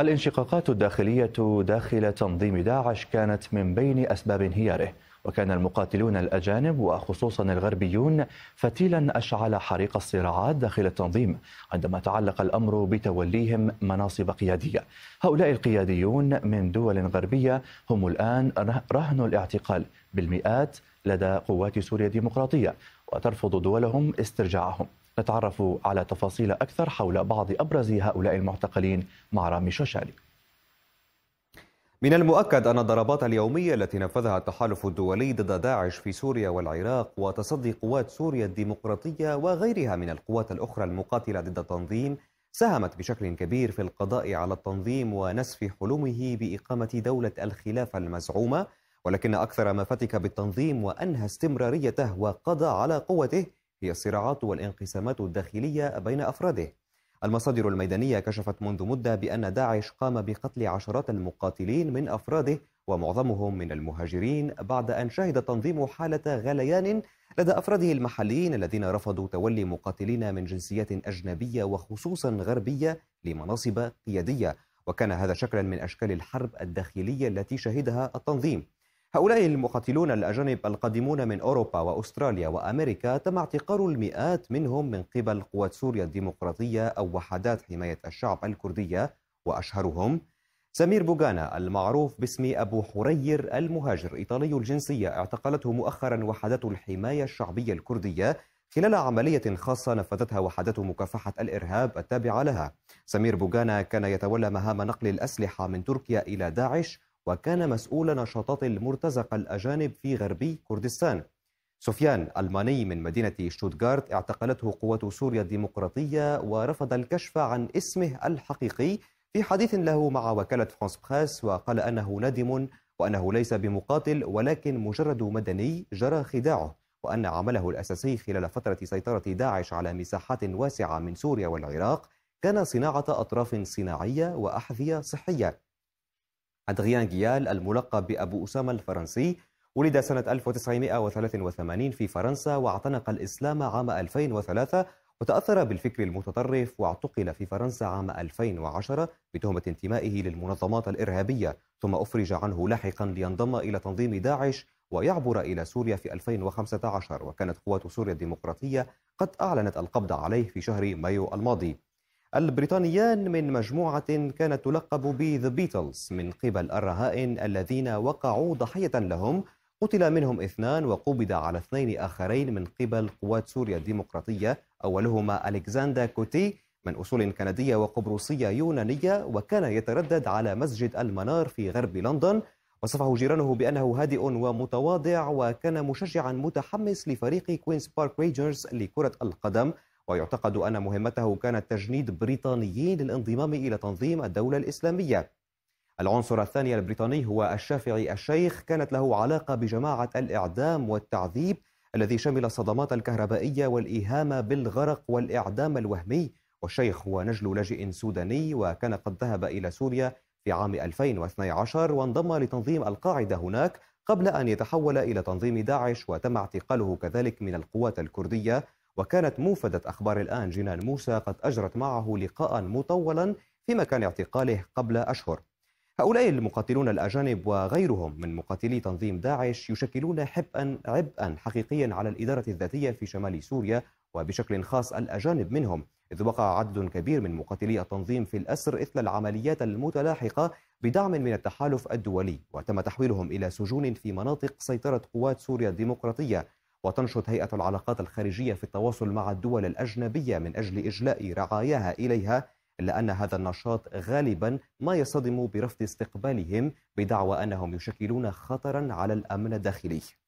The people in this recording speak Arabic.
الانشقاقات الداخلية داخل تنظيم داعش كانت من بين أسباب انهياره وكان المقاتلون الأجانب وخصوصا الغربيون فتيلا أشعل حريق الصراعات داخل التنظيم عندما تعلق الأمر بتوليهم مناصب قيادية هؤلاء القياديون من دول غربية هم الآن رهن الاعتقال بالمئات لدى قوات سوريا الديمقراطية وترفض دولهم استرجاعهم نتعرف على تفاصيل أكثر حول بعض أبرز هؤلاء المعتقلين مع رامي شوشالي من المؤكد أن الضربات اليومية التي نفذها التحالف الدولي ضد داعش في سوريا والعراق وتصدي قوات سوريا الديمقراطية وغيرها من القوات الأخرى المقاتلة ضد التنظيم ساهمت بشكل كبير في القضاء على التنظيم ونسف حلمه بإقامة دولة الخلافة المزعومة ولكن أكثر ما فتك بالتنظيم وأنهى استمراريته وقضى على قوته هي الصراعات والانقسامات الداخلية بين أفراده المصادر الميدانية كشفت منذ مدة بأن داعش قام بقتل عشرات المقاتلين من أفراده ومعظمهم من المهاجرين بعد أن شهد التنظيم حالة غليان لدى أفراده المحليين الذين رفضوا تولي مقاتلين من جنسيات أجنبية وخصوصا غربية لمناصب قيادية وكان هذا شكلا من أشكال الحرب الداخلية التي شهدها التنظيم هؤلاء المقاتلون الأجانب القادمون من أوروبا وأستراليا وأمريكا تم اعتقال المئات منهم من قبل قوات سوريا الديمقراطية أو وحدات حماية الشعب الكردية وأشهرهم سمير بوغانا المعروف باسم أبو حرير المهاجر إيطالي الجنسية اعتقلته مؤخرا وحدات الحماية الشعبية الكردية خلال عملية خاصة نفذتها وحدات مكافحة الإرهاب التابعة لها سمير بوغانا كان يتولى مهام نقل الأسلحة من تركيا إلى داعش وكان مسؤول نشاطات المرتزقة الأجانب في غربي كردستان سفيان ألماني من مدينة شتوتغارت اعتقلته قوات سوريا الديمقراطية ورفض الكشف عن اسمه الحقيقي في حديث له مع وكالة فرانس بريس وقال أنه نادم وأنه ليس بمقاتل ولكن مجرد مدني جرى خداعه وأن عمله الأساسي خلال فترة سيطرة داعش على مساحات واسعة من سوريا والعراق كان صناعة أطراف صناعية وأحذية صحية أدريان جيال الملقب بأبو أسامة الفرنسي ولد سنة 1983 في فرنسا واعتنق الإسلام عام 2003 وتأثر بالفكر المتطرف واعتقل في فرنسا عام 2010 بتهمة انتمائه للمنظمات الإرهابية ثم أفرج عنه لاحقا لينضم إلى تنظيم داعش ويعبر إلى سوريا في 2015 وكانت قوات سوريا الديمقراطية قد أعلنت القبض عليه في شهر مايو الماضي البريطانيان من مجموعة كانت تلقب بذا بيتلز من قبل الرهائن الذين وقعوا ضحية لهم قتل منهم اثنان وقبض على اثنين آخرين من قبل قوات سوريا الديمقراطية أولهما ألكساندا كوتي من أصول كندية وقبرصية يونانية وكان يتردد على مسجد المنار في غرب لندن وصفه جيرانه بأنه هادئ ومتواضع وكان مشجعا متحمس لفريق كوينز بارك رينجرز لكرة القدم ويعتقد أن مهمته كانت تجنيد بريطانيين للانضمام إلى تنظيم الدولة الإسلامية العنصر الثاني البريطاني هو الشافعي الشيخ كانت له علاقة بجماعة الإعدام والتعذيب الذي شمل الصدمات الكهربائية والإهامة بالغرق والإعدام الوهمي والشيخ هو نجل لاجئ سوداني وكان قد ذهب إلى سوريا في عام 2012 وانضم لتنظيم القاعدة هناك قبل أن يتحول إلى تنظيم داعش وتم اعتقاله كذلك من القوات الكردية وكانت موفدة أخبار الآن جنان موسى قد أجرت معه لقاء مطولا في مكان اعتقاله قبل أشهر هؤلاء المقاتلون الأجانب وغيرهم من مقاتلي تنظيم داعش يشكلون حبئا عبئا حقيقيا على الإدارة الذاتية في شمال سوريا وبشكل خاص الأجانب منهم إذ وقع عدد كبير من مقاتلي التنظيم في الأسر إثر العمليات المتلاحقة بدعم من التحالف الدولي وتم تحويلهم إلى سجون في مناطق سيطرة قوات سوريا الديمقراطية وتنشط هيئة العلاقات الخارجية في التواصل مع الدول الأجنبية من أجل إجلاء رعاياها إليها إلا أن هذا النشاط غالبا ما يصطدم برفض استقبالهم بدعوى أنهم يشكلون خطرا على الأمن الداخلي